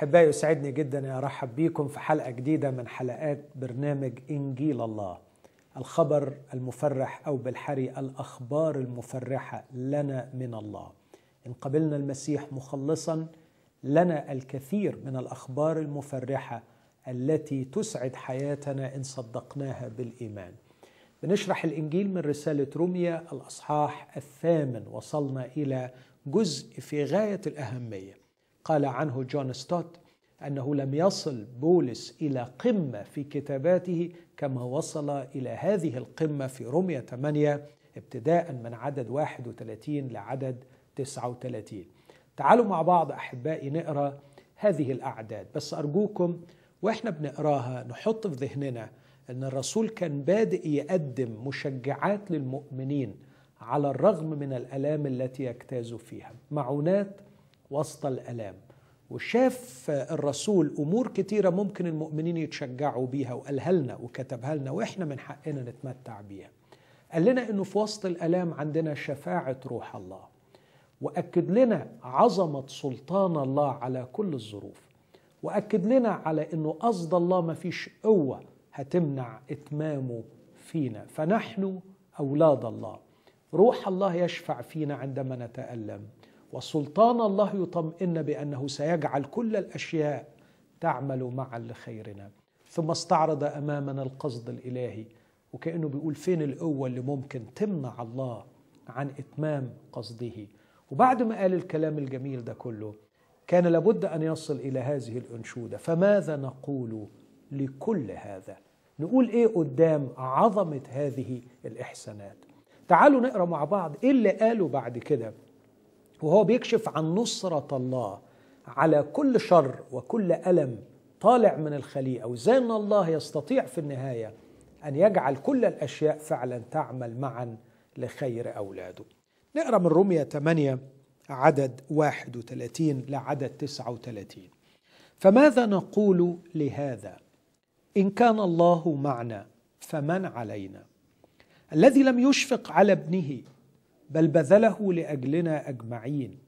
أحبائي يسعدني جدا أن أرحب بيكم في حلقة جديدة من حلقات برنامج إنجيل الله الخبر المفرح أو بالحري الأخبار المفرحة لنا من الله إن قبلنا المسيح مخلصا لنا الكثير من الأخبار المفرحة التي تسعد حياتنا إن صدقناها بالإيمان بنشرح الإنجيل من رسالة روميا الأصحاح الثامن وصلنا إلى جزء في غاية الأهمية قال عنه جون ستوت أنه لم يصل بولس إلى قمة في كتاباته كما وصل إلى هذه القمة في رمية 8 ابتداء من عدد 31 لعدد 39 تعالوا مع بعض أحبائي نقرأ هذه الأعداد بس أرجوكم وإحنا بنقراها نحط في ذهننا أن الرسول كان بادئ يقدم مشجعات للمؤمنين على الرغم من الآلام التي يجتاز فيها معونات وسط الالام وشاف الرسول امور كتيره ممكن المؤمنين يتشجعوا بيها وقالها لنا وكتبها لنا واحنا من حقنا نتمتع بيها قال لنا انه في وسط الالام عندنا شفاعه روح الله واكد لنا عظمه سلطان الله على كل الظروف واكد لنا على انه قصد الله ما فيش قوه هتمنع اتمامه فينا فنحن اولاد الله روح الله يشفع فينا عندما نتالم وسلطان الله يطمئن بأنه سيجعل كل الأشياء تعمل معا لخيرنا ثم استعرض أمامنا القصد الإلهي وكأنه بيقول فين القوة اللي ممكن تمنع الله عن إتمام قصده وبعد ما قال الكلام الجميل ده كله كان لابد أن يصل إلى هذه الأنشودة فماذا نقول لكل هذا نقول إيه قدام عظمة هذه الإحسانات تعالوا نقرأ مع بعض إيه اللي قاله بعد كده وهو بيكشف عن نصرة الله على كل شر وكل ألم طالع من الخليقة وإزاي أن الله يستطيع في النهاية أن يجعل كل الأشياء فعلا تعمل معا لخير أولاده نقرأ من رومية 8 عدد 31 لعدد 39 فماذا نقول لهذا إن كان الله معنا فمن علينا الذي لم يشفق على ابنه بل بذله لاجلنا اجمعين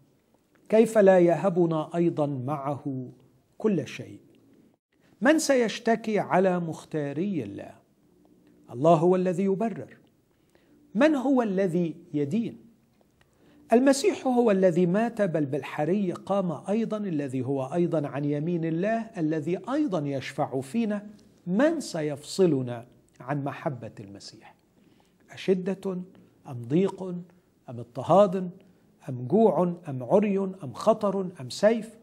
كيف لا يهبنا ايضا معه كل شيء من سيشتكي على مختاري الله الله هو الذي يبرر من هو الذي يدين المسيح هو الذي مات بل بالحري قام ايضا الذي هو ايضا عن يمين الله الذي ايضا يشفع فينا من سيفصلنا عن محبه المسيح اشده ام ضيق أم اضطهاد أم جوع أم عري أم خطر أم سيف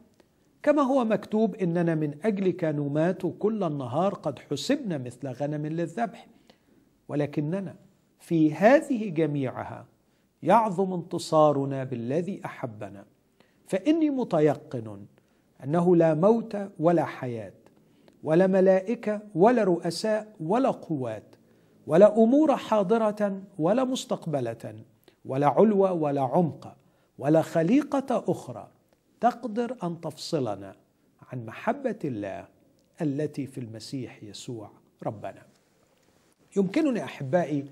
كما هو مكتوب إننا من أجلك نمات كل النهار قد حسبنا مثل غنم للذبح ولكننا في هذه جميعها يعظم انتصارنا بالذي أحبنا فإني متيقن أنه لا موت ولا حياة ولا ملائكة ولا رؤساء ولا قوات ولا أمور حاضرة ولا مستقبلة ولا علوة ولا عمق ولا خليقه اخرى تقدر ان تفصلنا عن محبه الله التي في المسيح يسوع ربنا يمكنني احبائي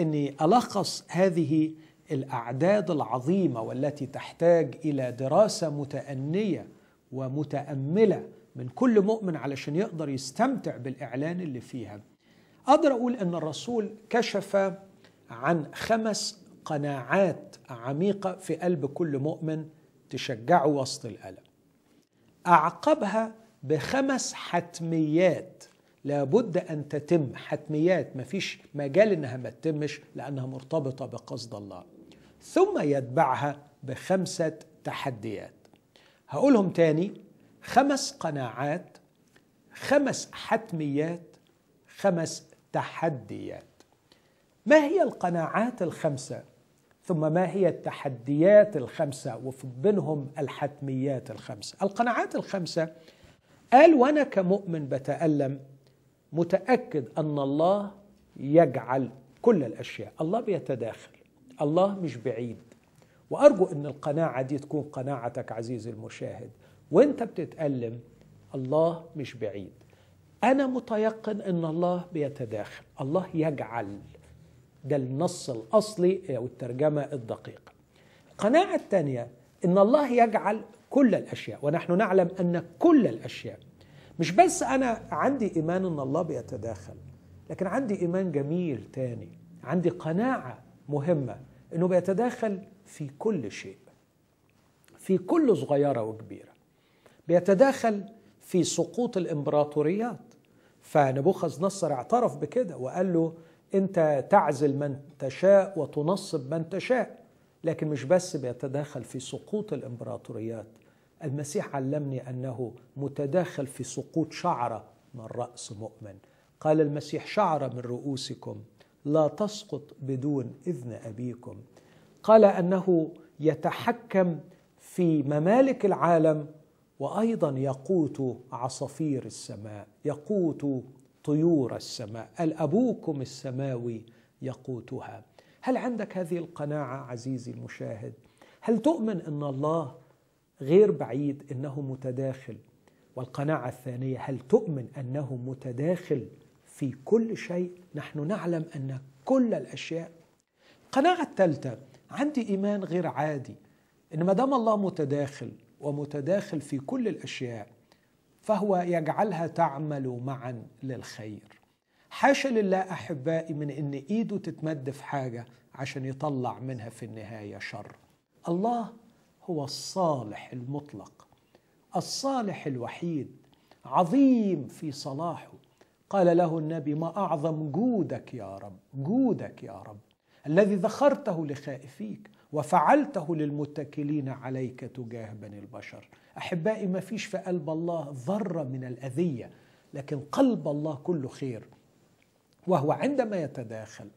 اني الخص هذه الاعداد العظيمه والتي تحتاج الى دراسه متانيه ومتامله من كل مؤمن علشان يقدر يستمتع بالاعلان اللي فيها اقدر اقول ان الرسول كشف عن خمس قناعات عميقه في قلب كل مؤمن تشجعه وسط الالم اعقبها بخمس حتميات لابد ان تتم حتميات مفيش مجال انها ما تتمش لانها مرتبطه بقصد الله ثم يتبعها بخمسه تحديات هقولهم تاني خمس قناعات خمس حتميات خمس تحديات ما هي القناعات الخمسه ثم ما هي التحديات الخمسة وفي بينهم الحتميات الخمسة القناعات الخمسة قال وأنا كمؤمن بتألم متأكد أن الله يجعل كل الأشياء الله بيتداخل الله مش بعيد وأرجو أن القناعة دي تكون قناعتك عزيزي المشاهد وانت بتتألم الله مش بعيد أنا متيقن أن الله بيتداخل الله يجعل ده النص الأصلي أو الترجمة الدقيقة القناعة الثانية إن الله يجعل كل الأشياء ونحن نعلم أن كل الأشياء مش بس أنا عندي إيمان أن الله بيتداخل لكن عندي إيمان جميل تاني عندي قناعة مهمة أنه بيتداخل في كل شيء في كل صغيرة وكبيرة بيتداخل في سقوط الإمبراطوريات فنبوخذ نصر اعترف بكده وقال له انت تعزل من تشاء وتنصب من تشاء لكن مش بس بيتداخل في سقوط الامبراطوريات المسيح علمني انه متداخل في سقوط شعره من راس مؤمن قال المسيح شعره من رؤوسكم لا تسقط بدون اذن ابيكم قال انه يتحكم في ممالك العالم وايضا يقوت عصافير السماء يقوت طيور السماء الأبوكم السماوي يقوتها هل عندك هذه القناعة عزيزي المشاهد هل تؤمن أن الله غير بعيد أنه متداخل والقناعة الثانية هل تؤمن أنه متداخل في كل شيء نحن نعلم أن كل الأشياء القناعة الثالثة عندي إيمان غير عادي إن ما دام الله متداخل ومتداخل في كل الأشياء فهو يجعلها تعمل معا للخير حاشا لله احبائي من ان ايده تتمد في حاجه عشان يطلع منها في النهايه شر الله هو الصالح المطلق الصالح الوحيد عظيم في صلاحه قال له النبي ما اعظم جودك يا رب جودك يا رب الذي ذخرته لخائفيك وفعلته للمتكلين عليك تجاه بني البشر احبائي ما فيش في قلب الله ذره من الاذيه لكن قلب الله كله خير وهو عندما يتداخل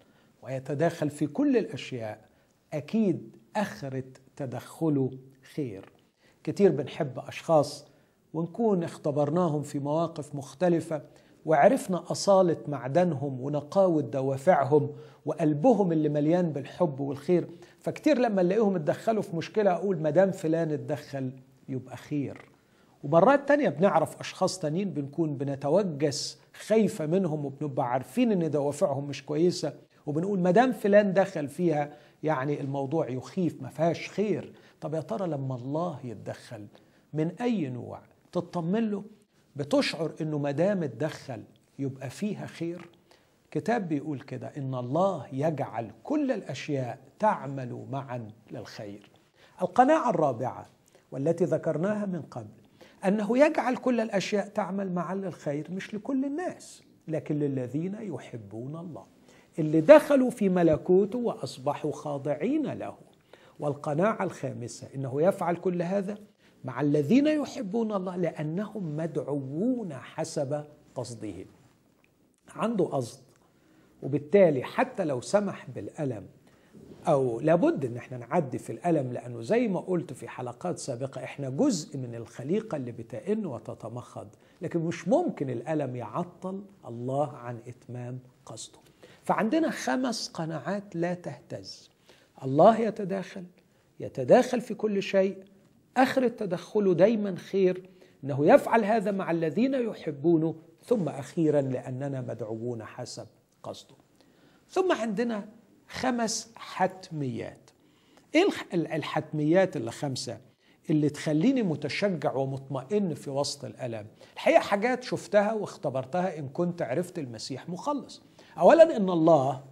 ويتداخل في كل الاشياء اكيد اخره تدخله خير كتير بنحب اشخاص ونكون اختبرناهم في مواقف مختلفه وعرفنا أصالة معدنهم ونقاوة دوافعهم وقلبهم اللي مليان بالحب والخير فكتير لما نلاقيهم اتدخلوا في مشكلة أقول مدام فلان اتدخل يبقى خير ومرات تانية بنعرف أشخاص تانيين بنكون بنتوجس خايفة منهم وبنبقى عارفين إن دوافعهم مش كويسة وبنقول مدام فلان دخل فيها يعني الموضوع يخيف ما فيهاش خير طب يا ترى لما الله يتدخل من أي نوع تطمن له بتشعر انه ما دام اتدخل يبقى فيها خير كتاب بيقول كده ان الله يجعل كل الاشياء تعمل معا للخير القناعه الرابعه والتي ذكرناها من قبل انه يجعل كل الاشياء تعمل معا للخير مش لكل الناس لكن للذين يحبون الله اللي دخلوا في ملكوته واصبحوا خاضعين له والقناعه الخامسه انه يفعل كل هذا مع الذين يحبون الله لأنهم مدعوون حسب قصدهم عنده قصد وبالتالي حتى لو سمح بالألم أو لابد إن احنا نعدي في الألم لأنه زي ما قلت في حلقات سابقة احنا جزء من الخليقة اللي بتئن وتتمخض لكن مش ممكن الألم يعطل الله عن إتمام قصده فعندنا خمس قناعات لا تهتز الله يتداخل يتداخل في كل شيء آخر التدخل دايما خير أنه يفعل هذا مع الذين يحبونه ثم أخيرا لأننا مدعوون حسب قصده ثم عندنا خمس حتميات إيه الحتميات اللي خمسة اللي تخليني متشجع ومطمئن في وسط الألم الحقيقة حاجات شفتها واختبرتها إن كنت عرفت المسيح مخلص أولا إن الله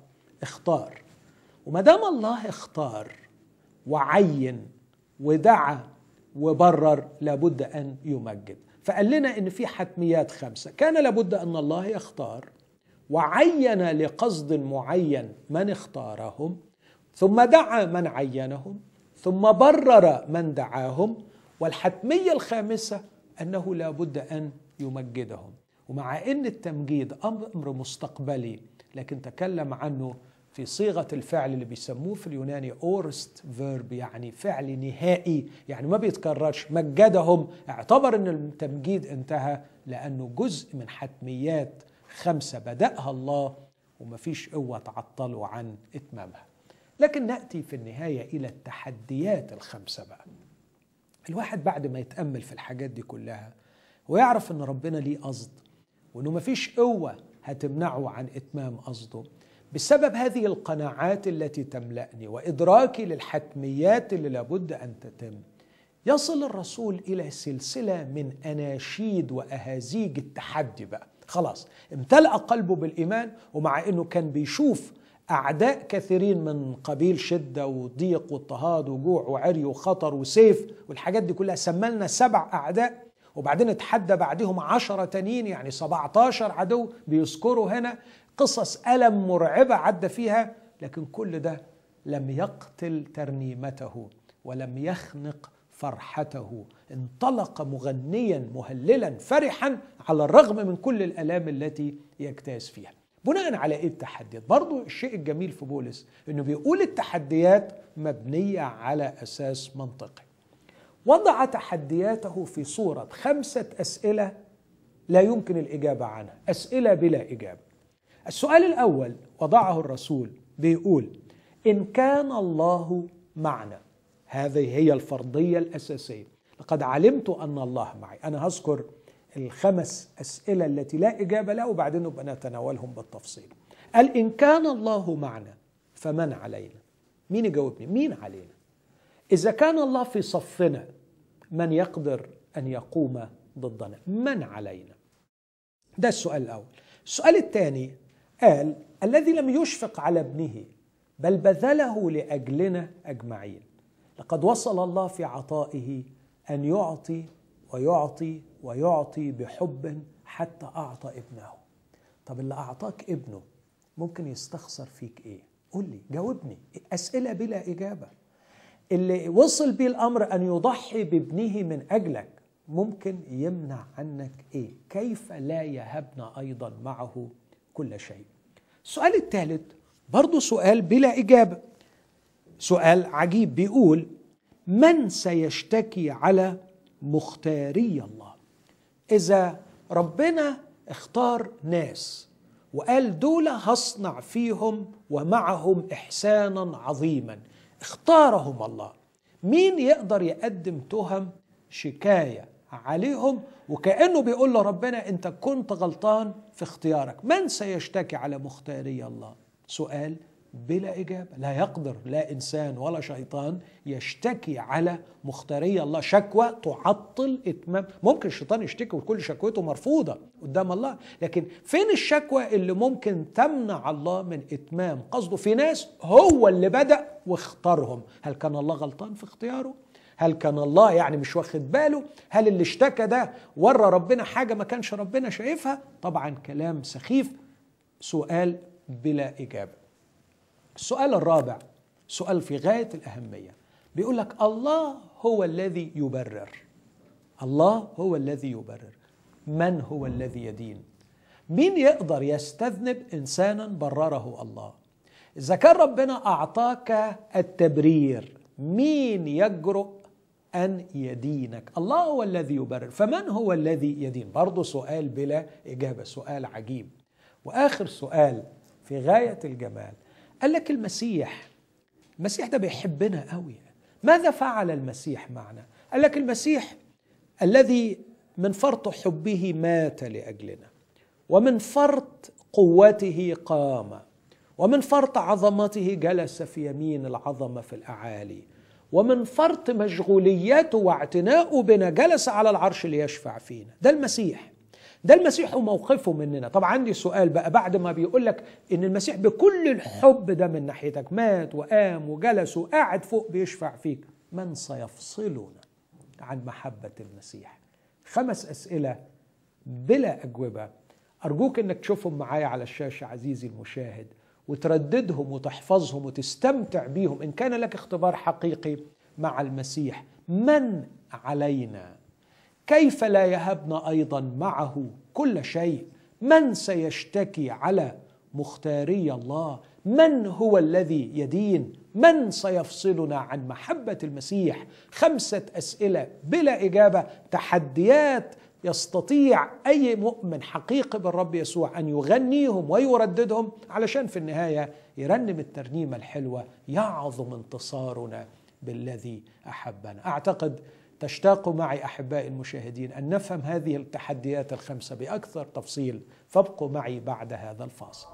اختار وما دام الله اختار وعين ودعا وبرر لابد أن يمجد فقال لنا أن في حتميات خمسة كان لابد أن الله يختار وعين لقصد معين من اختارهم ثم دعا من عينهم ثم برر من دعاهم والحتمية الخامسة أنه لابد أن يمجدهم ومع أن التمجيد أمر مستقبلي لكن تكلم عنه في صيغة الفعل اللي بيسموه في اليوناني أورست فيرب يعني فعل نهائي يعني ما بيتكررش مجدهم اعتبر أن التمجيد انتهى لأنه جزء من حتميات خمسة بدأها الله ومفيش قوة تعطله عن إتمامها لكن نأتي في النهاية إلى التحديات الخمسة بقى الواحد بعد ما يتأمل في الحاجات دي كلها ويعرف أن ربنا ليه قصد وأنه مفيش قوة هتمنعه عن إتمام قصده بسبب هذه القناعات التي تملأني وإدراكي للحتميات اللي لابد أن تتم يصل الرسول إلى سلسلة من أناشيد وأهازيج التحدي بقى خلاص امتلأ قلبه بالإيمان ومع أنه كان بيشوف أعداء كثيرين من قبيل شدة وضيق واضطهاد وجوع وعري وخطر وسيف والحاجات دي كلها سملنا سبع أعداء وبعدين اتحدى بعدهم عشرة تانيين يعني 17 عدو بيذكروا هنا قصص ألم مرعبة عدى فيها لكن كل ده لم يقتل ترنيمته ولم يخنق فرحته انطلق مغنيا مهللا فرحا على الرغم من كل الآلام التي يجتاز فيها بناء على ايه التحديات برضو الشيء الجميل في بولس انه بيقول التحديات مبنية على اساس منطقي وضع تحدياته في صورة خمسة اسئلة لا يمكن الاجابة عنها اسئلة بلا اجابة السؤال الأول وضعه الرسول بيقول إن كان الله معنا هذه هي الفرضية الأساسية لقد علمت أن الله معي أنا هذكر الخمس أسئلة التي لا إجابة لها وبعدين نبقى نتناولهم بالتفصيل قال إن كان الله معنا فمن علينا مين يجاوبني مين علينا إذا كان الله في صفنا من يقدر أن يقوم ضدنا من علينا ده السؤال الأول السؤال الثاني قال الذي لم يشفق على ابنه بل بذله لاجلنا اجمعين لقد وصل الله في عطائه ان يعطي ويعطي ويعطي بحب حتى اعطى ابنه طب اللي اعطاك ابنه ممكن يستخسر فيك ايه قول لي جاوبني اسئله بلا اجابه اللي وصل بيه الامر ان يضحي بابنه من اجلك ممكن يمنع عنك ايه كيف لا يهبنا ايضا معه كل شيء السؤال الثالث برضو سؤال بلا إجابة سؤال عجيب بيقول من سيشتكي على مختاري الله إذا ربنا اختار ناس وقال دول هصنع فيهم ومعهم إحسانا عظيما اختارهم الله مين يقدر يقدم تهم شكاية عليهم وكأنه بيقول له ربنا أنت كنت غلطان في اختيارك من سيشتكي على مختاري الله سؤال بلا إجابة لا يقدر لا إنسان ولا شيطان يشتكي على مختاري الله شكوى تعطل إتمام ممكن الشيطان يشتكي وكل شكوته مرفوضة قدام الله لكن فين الشكوى اللي ممكن تمنع الله من إتمام قصده في ناس هو اللي بدأ واختارهم هل كان الله غلطان في اختياره هل كان الله يعني مش واخد باله هل اللي اشتكى ده ورى ربنا حاجه ما كانش ربنا شايفها طبعا كلام سخيف سؤال بلا اجابه السؤال الرابع سؤال في غايه الاهميه بيقول لك الله هو الذي يبرر الله هو الذي يبرر من هو الذي يدين مين يقدر يستذنب انسانا برره الله اذا كان ربنا اعطاك التبرير مين يجرؤ أن يدينك الله هو الذي يبرر فمن هو الذي يدين برضه سؤال بلا إجابة سؤال عجيب وآخر سؤال في غاية الجمال قال لك المسيح المسيح ده بيحبنا قوي ماذا فعل المسيح معنا قال لك المسيح الذي من فرط حبه مات لأجلنا ومن فرط قوته قام ومن فرط عظمته جلس في يمين العظمة في الأعالي ومن فرط مشغولياته واعتنائه بنا جلس على العرش ليشفع فينا ده المسيح ده المسيح وموقفه مننا طبعا عندي سؤال بقى بعد ما بيقول لك ان المسيح بكل الحب ده من ناحيتك مات وقام وجلس وقاعد فوق بيشفع فيك من سيفصلنا عن محبة المسيح خمس أسئلة بلا أجوبة أرجوك أنك تشوفهم معايا على الشاشة عزيزي المشاهد وترددهم وتحفظهم وتستمتع بيهم إن كان لك اختبار حقيقي مع المسيح من علينا كيف لا يهبنا أيضا معه كل شيء من سيشتكي على مختاري الله من هو الذي يدين من سيفصلنا عن محبة المسيح خمسة أسئلة بلا إجابة تحديات يستطيع أي مؤمن حقيقي بالرب يسوع أن يغنيهم ويرددهم علشان في النهاية يرنم الترنيمة الحلوة يعظم انتصارنا بالذي أحبنا أعتقد تشتاق معي أحبائي المشاهدين أن نفهم هذه التحديات الخمسة بأكثر تفصيل فابقوا معي بعد هذا الفاصل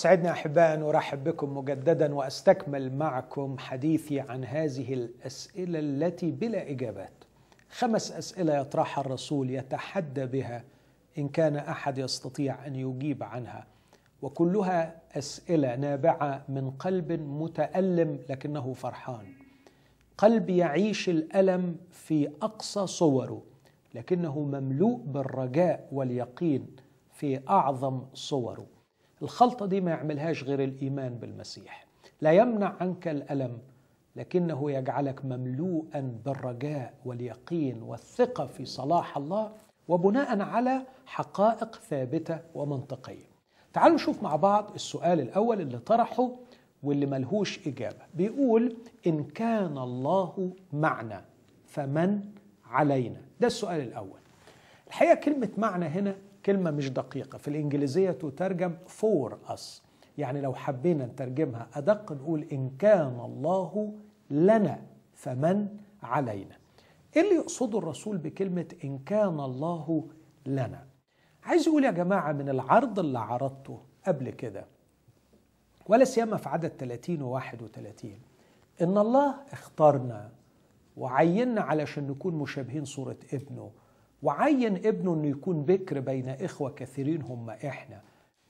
أسعدنا أحباء أن أرحب بكم مجددا وأستكمل معكم حديثي عن هذه الأسئلة التي بلا إجابات خمس أسئلة يطرحها الرسول يتحدى بها إن كان أحد يستطيع أن يجيب عنها وكلها أسئلة نابعة من قلب متألم لكنه فرحان قلب يعيش الألم في أقصى صوره لكنه مملوء بالرجاء واليقين في أعظم صوره الخلطة دي ما يعملهاش غير الإيمان بالمسيح لا يمنع عنك الألم لكنه يجعلك مملوءا بالرجاء واليقين والثقة في صلاح الله وبناء على حقائق ثابتة ومنطقية تعالوا نشوف مع بعض السؤال الأول اللي طرحه واللي ملهوش إجابة بيقول إن كان الله معنا فمن علينا ده السؤال الأول الحقيقة كلمة معنى هنا كلمة مش دقيقة في الإنجليزية تترجم فور أس يعني لو حبينا نترجمها أدق نقول إن كان الله لنا فمن علينا إيه اللي يقصده الرسول بكلمة إن كان الله لنا عايز يقول يا جماعة من العرض اللي عرضته قبل كده ولا سيما في عدد 30 و 31 إن الله اختارنا وعيننا علشان نكون مشابهين صورة ابنه وعين ابنه انه يكون بكر بين اخوه كثيرين هم احنا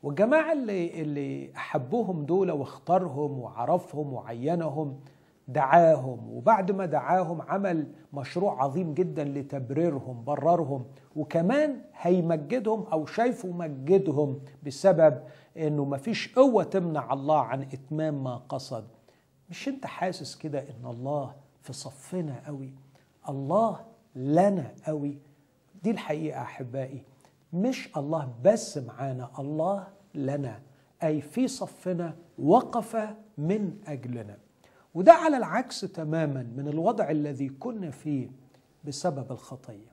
والجماعه اللي اللي احبهم دول واختارهم وعرفهم وعينهم دعاهم وبعد ما دعاهم عمل مشروع عظيم جدا لتبريرهم بررهم وكمان هيمجدهم او شايفه مجدهم بسبب انه مفيش قوه تمنع الله عن اتمام ما قصد مش انت حاسس كده ان الله في صفنا قوي الله لنا قوي دي الحقيقة أحبائي مش الله بس معانا الله لنا أي في صفنا وقف من أجلنا وده على العكس تماما من الوضع الذي كنا فيه بسبب الخطية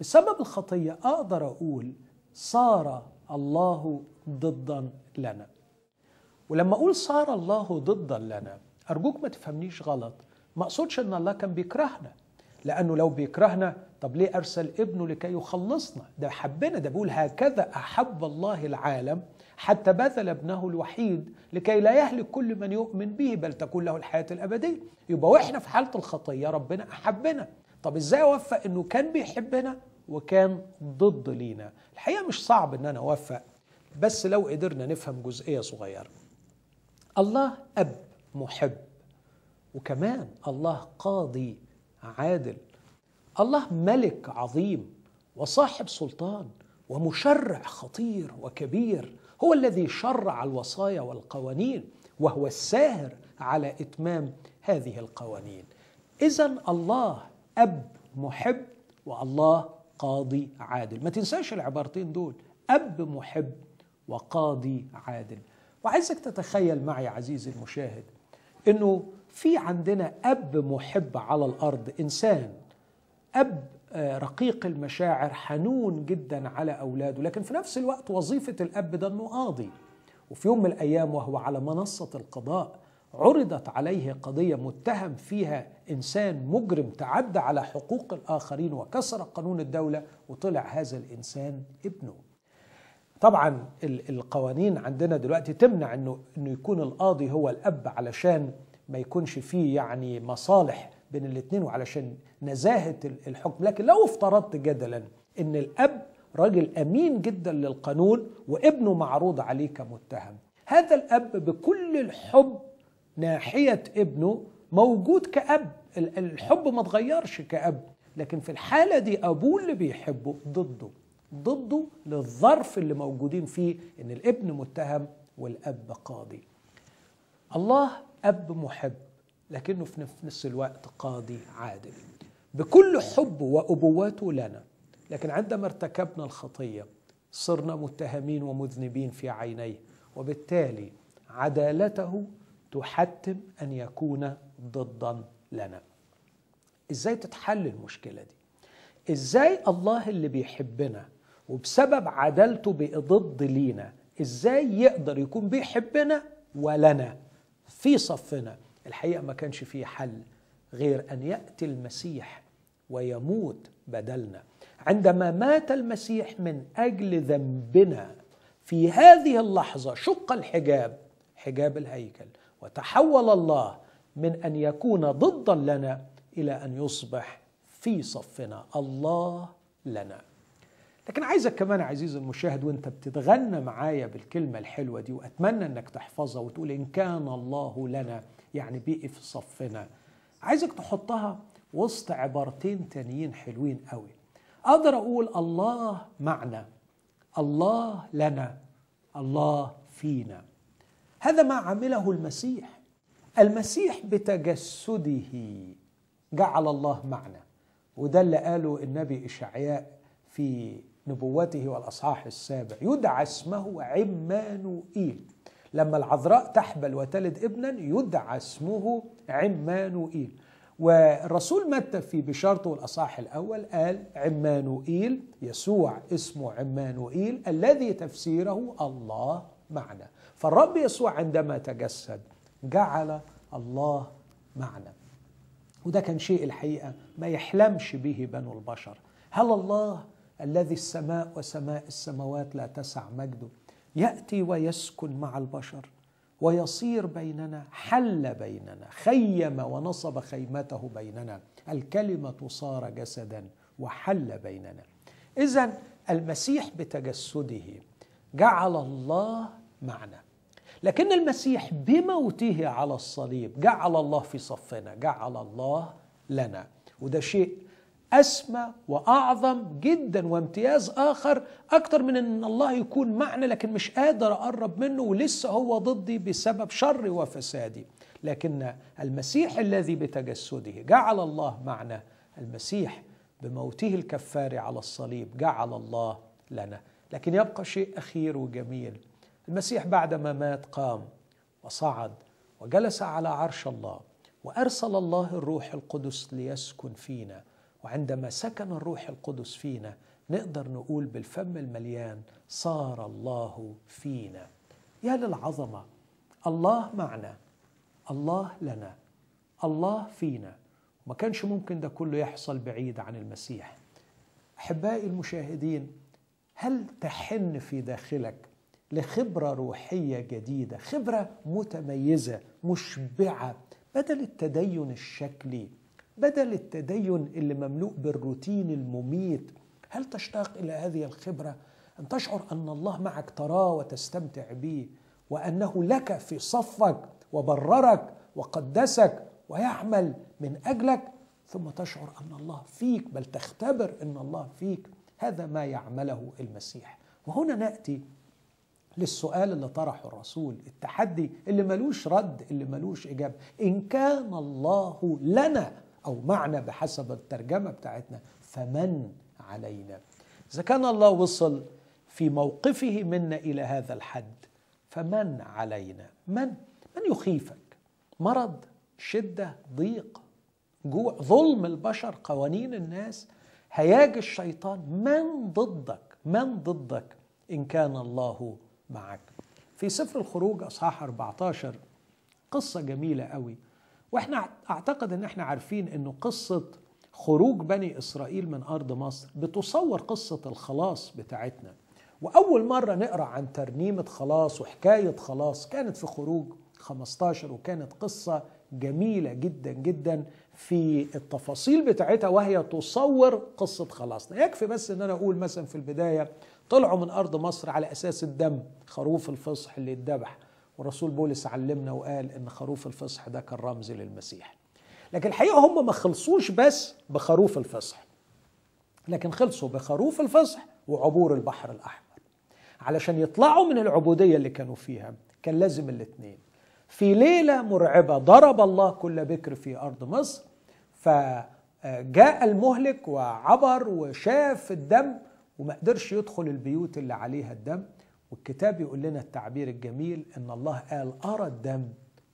بسبب الخطية أقدر أقول صار الله ضدا لنا ولما أقول صار الله ضدا لنا أرجوك ما تفهمنيش غلط ما أقصدش أن الله كان بيكرهنا لأنه لو بيكرهنا طب ليه أرسل ابنه لكي يخلصنا ده حبنا ده بيقول هكذا أحب الله العالم حتى بذل ابنه الوحيد لكي لا يهلك كل من يؤمن به بل تكون له الحياة الأبدية يبقى وإحنا في حالة الخطية ربنا أحبنا طب إزاي أوفق إنه كان بيحبنا وكان ضد لينا الحقيقة مش صعب إن أنا أوفق بس لو قدرنا نفهم جزئية صغيرة الله أب محب وكمان الله قاضي عادل الله ملك عظيم وصاحب سلطان ومشرع خطير وكبير هو الذي شرع الوصايا والقوانين وهو الساهر على اتمام هذه القوانين اذا الله اب محب والله قاضي عادل ما تنساش العبارتين دول اب محب وقاضي عادل وعايزك تتخيل معي عزيزي المشاهد انه في عندنا اب محب على الارض انسان اب آه، رقيق المشاعر حنون جدا على اولاده لكن في نفس الوقت وظيفه الاب ده انه قاضي وفي يوم من الايام وهو على منصه القضاء عرضت عليه قضيه متهم فيها انسان مجرم تعدى على حقوق الاخرين وكسر قانون الدوله وطلع هذا الانسان ابنه طبعا القوانين عندنا دلوقتي تمنع انه انه يكون القاضي هو الاب علشان ما يكونش فيه يعني مصالح بين الاثنين وعلشان نزاهه الحكم لكن لو افترضت جدلا ان الاب راجل امين جدا للقانون وابنه معروض عليه كمتهم هذا الاب بكل الحب ناحيه ابنه موجود كاب الحب ما اتغيرش كاب لكن في الحاله دي ابوه اللي بيحبه ضده ضده للظرف اللي موجودين فيه ان الابن متهم والاب قاضي الله أب محب لكنه في نفس الوقت قاضي عادل بكل حبه وأبواته لنا لكن عندما ارتكبنا الخطية صرنا متهمين ومذنبين في عينيه وبالتالي عدالته تحتم أن يكون ضدا لنا إزاي تتحل المشكلة دي؟ إزاي الله اللي بيحبنا وبسبب عدالته ضد لينا إزاي يقدر يكون بيحبنا ولنا في صفنا الحقيقه ما كانش فيه حل غير ان ياتي المسيح ويموت بدلنا عندما مات المسيح من اجل ذنبنا في هذه اللحظه شق الحجاب حجاب الهيكل وتحول الله من ان يكون ضدا لنا الى ان يصبح في صفنا الله لنا لكن عايزك كمان عزيزي المشاهد وانت بتتغنى معايا بالكلمة الحلوة دي وأتمنى انك تحفظها وتقول إن كان الله لنا يعني بيقي في صفنا عايزك تحطها وسط عبارتين تانيين حلوين قوي أقدر أقول الله معنا الله لنا الله فينا هذا ما عمله المسيح المسيح بتجسده جعل الله معنا وده اللي قاله النبي إشعياء في نبوته والأصحاح السابع يدعى اسمه عمانوئيل لما العذراء تحبل وتلد ابنا يدعى اسمه عمانوئيل والرسول متى في بشارته الأصحاح الأول قال عمانوئيل يسوع اسمه عمانوئيل الذي تفسيره الله معنا فالرب يسوع عندما تجسد جعل الله معنا وده كان شيء الحقيقة ما يحلمش به بنو البشر هل الله الذي السماء وسماء السماوات لا تسع مجده ياتي ويسكن مع البشر ويصير بيننا حل بيننا خيم ونصب خيمته بيننا الكلمه صار جسدا وحل بيننا اذا المسيح بتجسده جعل الله معنا لكن المسيح بموته على الصليب جعل الله في صفنا جعل الله لنا وده شيء أسمى وأعظم جدا وامتياز آخر أكتر من أن الله يكون معنا لكن مش قادر أقرب منه ولسه هو ضدي بسبب شري وفسادي لكن المسيح الذي بتجسده جعل الله معنا المسيح بموته الكفار على الصليب جعل الله لنا لكن يبقى شيء أخير وجميل المسيح بعدما مات قام وصعد وجلس على عرش الله وأرسل الله الروح القدس ليسكن فينا وعندما سكن الروح القدس فينا نقدر نقول بالفم المليان صار الله فينا يا للعظمه الله معنا الله لنا الله فينا ما كانش ممكن ده كله يحصل بعيد عن المسيح احبائي المشاهدين هل تحن في داخلك لخبره روحيه جديده خبره متميزه مشبعه بدل التدين الشكلي بدل التدين اللي مملوء بالروتين المميت هل تشتاق الى هذه الخبره ان تشعر ان الله معك تراه وتستمتع به وانه لك في صفك وبررك وقدسك ويعمل من اجلك ثم تشعر ان الله فيك بل تختبر ان الله فيك هذا ما يعمله المسيح وهنا ناتي للسؤال اللي طرحه الرسول التحدي اللي ملوش رد اللي ملوش إجابة إن كان الله لنا أو معنى بحسب الترجمة بتاعتنا فمن علينا إذا كان الله وصل في موقفه منا إلى هذا الحد فمن علينا من من يخيفك مرض شدة ضيق جوع ظلم البشر قوانين الناس هياج الشيطان من ضدك من ضدك إن كان الله معك في سفر الخروج أصحاح 14 قصة جميلة قوي واحنا اعتقد ان احنا عارفين انه قصه خروج بني اسرائيل من ارض مصر بتصور قصه الخلاص بتاعتنا واول مره نقرا عن ترنيمه خلاص وحكايه خلاص كانت في خروج 15 وكانت قصه جميله جدا جدا في التفاصيل بتاعتها وهي تصور قصه خلاصنا يكفي بس ان انا اقول مثلا في البدايه طلعوا من ارض مصر على اساس الدم خروف الفصح اللي اتذبح والرسول بولس علمنا وقال ان خروف الفصح ده كان رمز للمسيح لكن الحقيقه هم ما خلصوش بس بخروف الفصح لكن خلصوا بخروف الفصح وعبور البحر الاحمر علشان يطلعوا من العبوديه اللي كانوا فيها كان لازم الاثنين في ليله مرعبه ضرب الله كل بكر في ارض مصر فجاء المهلك وعبر وشاف الدم وما قدرش يدخل البيوت اللي عليها الدم والكتاب يقول لنا التعبير الجميل ان الله قال ارى الدم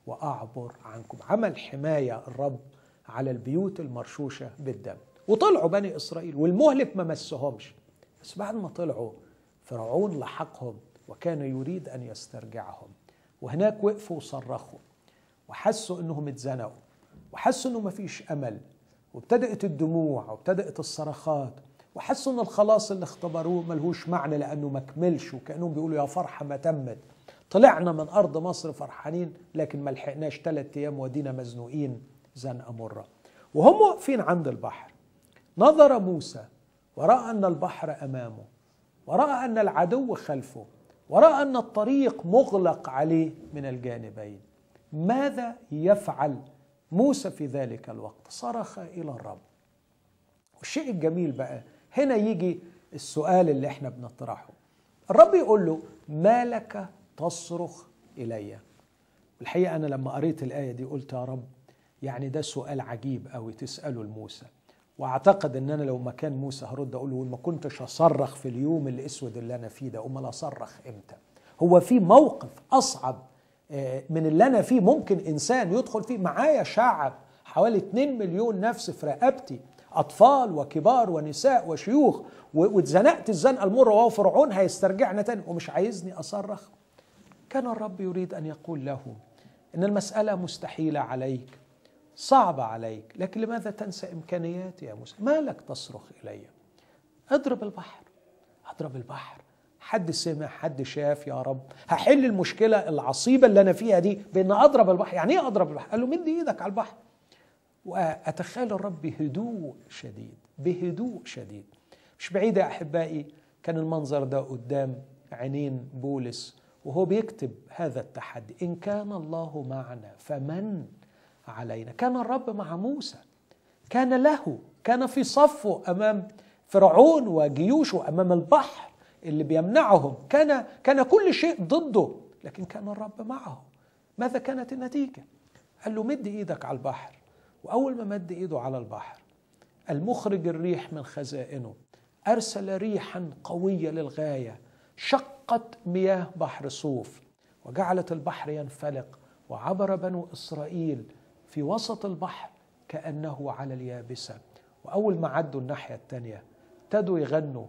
واعبر عنكم عمل حمايه الرب على البيوت المرشوشه بالدم وطلعوا بني اسرائيل والمهلك ما مسهمش بس بعد ما طلعوا فرعون لحقهم وكان يريد ان يسترجعهم وهناك وقفوا وصرخوا وحسوا انهم اتزنقوا وحسوا انه ما فيش امل وابتدات الدموع وابتدات الصرخات وحسوا ان الخلاص اللي اختبروه ملهوش معنى لانه ما كملش وكانهم بيقولوا يا فرحه ما تمت طلعنا من ارض مصر فرحانين لكن ما لحقناش ثلاث ايام ودينا مزنوقين زنقه مره وهم واقفين عند البحر نظر موسى وراى ان البحر امامه وراى ان العدو خلفه وراى ان الطريق مغلق عليه من الجانبين ماذا يفعل موسى في ذلك الوقت صرخ الى الرب والشيء الجميل بقى هنا يجي السؤال اللي احنا بنطرحه الرب يقول له ما لك تصرخ إلي الحقيقة أنا لما قريت الآية دي قلت يا رب يعني ده سؤال عجيب أوي تسأله لموسى واعتقد ان انا لو مكان موسى هرد اقول له ما كنتش اصرخ في اليوم الاسود اللي انا فيه ده امال اصرخ امتى هو في موقف اصعب آه، من اللي انا فيه ممكن انسان يدخل فيه معايا شعب حوالي 2 مليون نفس في رقبتي اطفال وكبار ونساء وشيوخ واتزنقت الزنقه المره وهو فرعون هيسترجعنا تاني ومش عايزني اصرخ كان الرب يريد ان يقول له ان المساله مستحيله عليك صعبه عليك لكن لماذا تنسى امكانياتي يا موسى ما لك تصرخ الي اضرب البحر اضرب البحر حد سمع حد شاف يا رب هحل المشكله العصيبه اللي انا فيها دي بان اضرب البحر يعني ايه اضرب البحر قال له مد ايدك على البحر وأتخيل الرب بهدوء شديد بهدوء شديد مش بعيدة أحبائي كان المنظر ده قدام عينين بولس وهو بيكتب هذا التحدي إن كان الله معنا فمن علينا كان الرب مع موسى كان له كان في صفه أمام فرعون وجيوشه أمام البحر اللي بيمنعهم كان كان كل شيء ضده لكن كان الرب معه ماذا كانت النتيجة؟ قال له مد إيدك على البحر وأول ما مد إيده على البحر المخرج الريح من خزائنه أرسل ريحا قوية للغاية شقت مياه بحر صوف وجعلت البحر ينفلق وعبر بنو إسرائيل في وسط البحر كأنه على اليابسة وأول ما عدوا الناحية الثانية ابتدوا يغنوا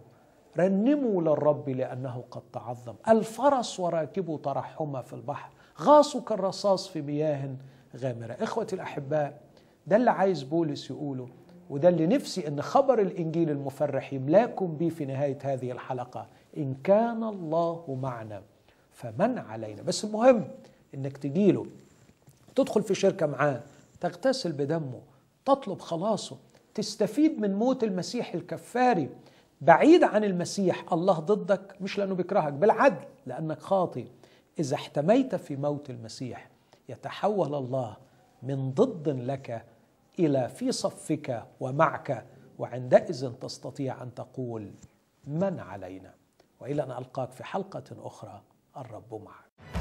رنموا للرب لأنه قد تعظم الفرس وراكبوا ترحما في البحر غاصوا كالرصاص في مياه غامرة إخوتي الأحباء ده اللي عايز بولس يقوله وده اللي نفسي ان خبر الانجيل المفرح يملاكم بيه في نهايه هذه الحلقه ان كان الله معنا فمن علينا بس المهم انك تجيله تدخل في شركه معاه تغتسل بدمه تطلب خلاصه تستفيد من موت المسيح الكفاري بعيد عن المسيح الله ضدك مش لانه بيكرهك بالعدل لانك خاطي اذا احتميت في موت المسيح يتحول الله من ضد لك الى في صفك ومعك وعندئذ تستطيع ان تقول من علينا والى ان القاك في حلقه اخرى الرب معك